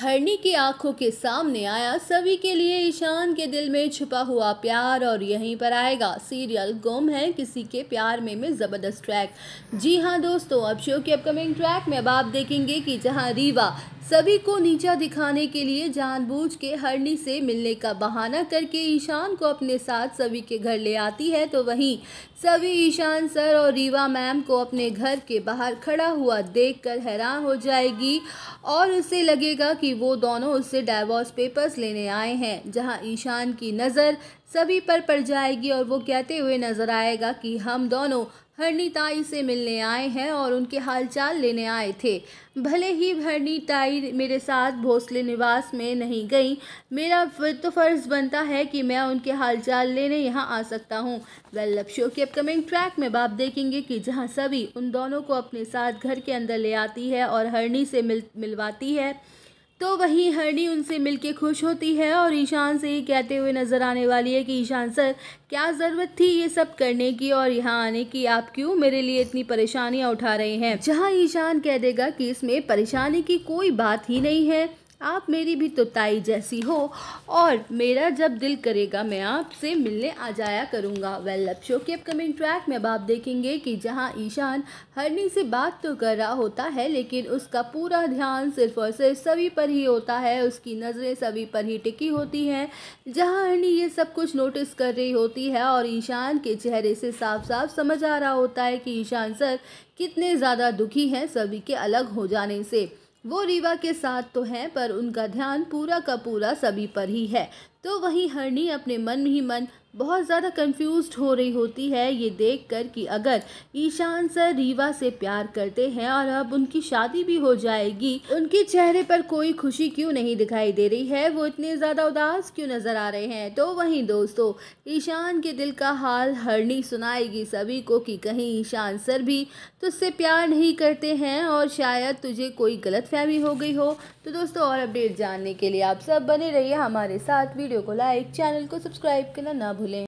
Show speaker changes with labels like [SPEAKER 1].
[SPEAKER 1] हरनी की आंखों के सामने आया सभी के लिए ईशान के दिल में छुपा हुआ प्यार और यहीं पर आएगा सीरियल गुम है किसी के प्यार में में ज़बरदस्त ट्रैक जी हाँ दोस्तों अब शो के अपकमिंग ट्रैक में अब आप देखेंगे कि जहाँ रीवा सभी को नीचा दिखाने के लिए जानबूझ के हरनी से मिलने का बहाना करके ईशान को अपने साथ सभी के घर ले आती है तो वहीं सभी ईशान सर और रीवा मैम को अपने घर के बाहर खड़ा हुआ देखकर हैरान हो जाएगी और उसे लगेगा कि कि वो दोनों उससे डाइवोर्स पेपर्स लेने आए हैं जहां ईशान की नज़र सभी पर पड़ जाएगी और वो कहते हुए नज़र आएगा कि हम दोनों हरनी ताई से मिलने आए हैं और उनके हालचाल लेने आए थे भले ही हरनी ताई मेरे साथ भोसले निवास में नहीं गई मेरा तो फ़र्ज़ बनता है कि मैं उनके हालचाल लेने यहाँ आ सकता हूँ वेल लक्ष्यो शो के अपकमिंग ट्रैक में आप देखेंगे कि जहाँ सभी उन दोनों को अपने साथ घर के अंदर ले आती है और हरनी से मिल मिलवाती है तो वहीं हरनी उनसे मिलके खुश होती है और ईशान से ये कहते हुए नज़र आने वाली है कि ईशान सर क्या ज़रूरत थी ये सब करने की और यहाँ आने की आप क्यों मेरे लिए इतनी परेशानियाँ उठा रहे हैं जहाँ ईशान कह देगा कि इसमें परेशानी की कोई बात ही नहीं है आप मेरी भी तोताई जैसी हो और मेरा जब दिल करेगा मैं आपसे मिलने आ जाया करूँगा वेल well, शो के अपकमिंग ट्रैक में अब आप देखेंगे कि जहाँ ईशान हरनी से बात तो कर रहा होता है लेकिन उसका पूरा ध्यान सिर्फ और सिर्फ सभी पर ही होता है उसकी नज़रें सभी पर ही टिकी होती हैं जहाँ हरनी ये सब कुछ नोटिस कर रही होती है और ईशान के चेहरे से साफ साफ समझ आ रहा होता है कि ईशान सर कितने ज़्यादा दुखी हैं सभी के अलग हो जाने से वो रीवा के साथ तो हैं पर उनका ध्यान पूरा का पूरा सभी पर ही है तो वहीं हरनी अपने मन ही मन बहुत ज़्यादा कंफ्यूज हो रही होती है ये देखकर कि अगर ईशान सर रीवा से प्यार करते हैं और अब उनकी शादी भी हो जाएगी उनके चेहरे पर कोई खुशी क्यों नहीं दिखाई दे रही है वो इतने ज़्यादा उदास क्यों नज़र आ रहे हैं तो वहीं दोस्तों ईशान के दिल का हाल हरनी सुनाएगी सभी को कि कहीं ईशान सर भी तुझसे प्यार नहीं करते हैं और शायद तुझे कोई गलत फहमी हो गई हो तो दोस्तों और अपडेट जानने के लिए आप सब बने रहिए हमारे साथ भी वीडियो को लाइक चैनल को सब्सक्राइब करना ना भूलें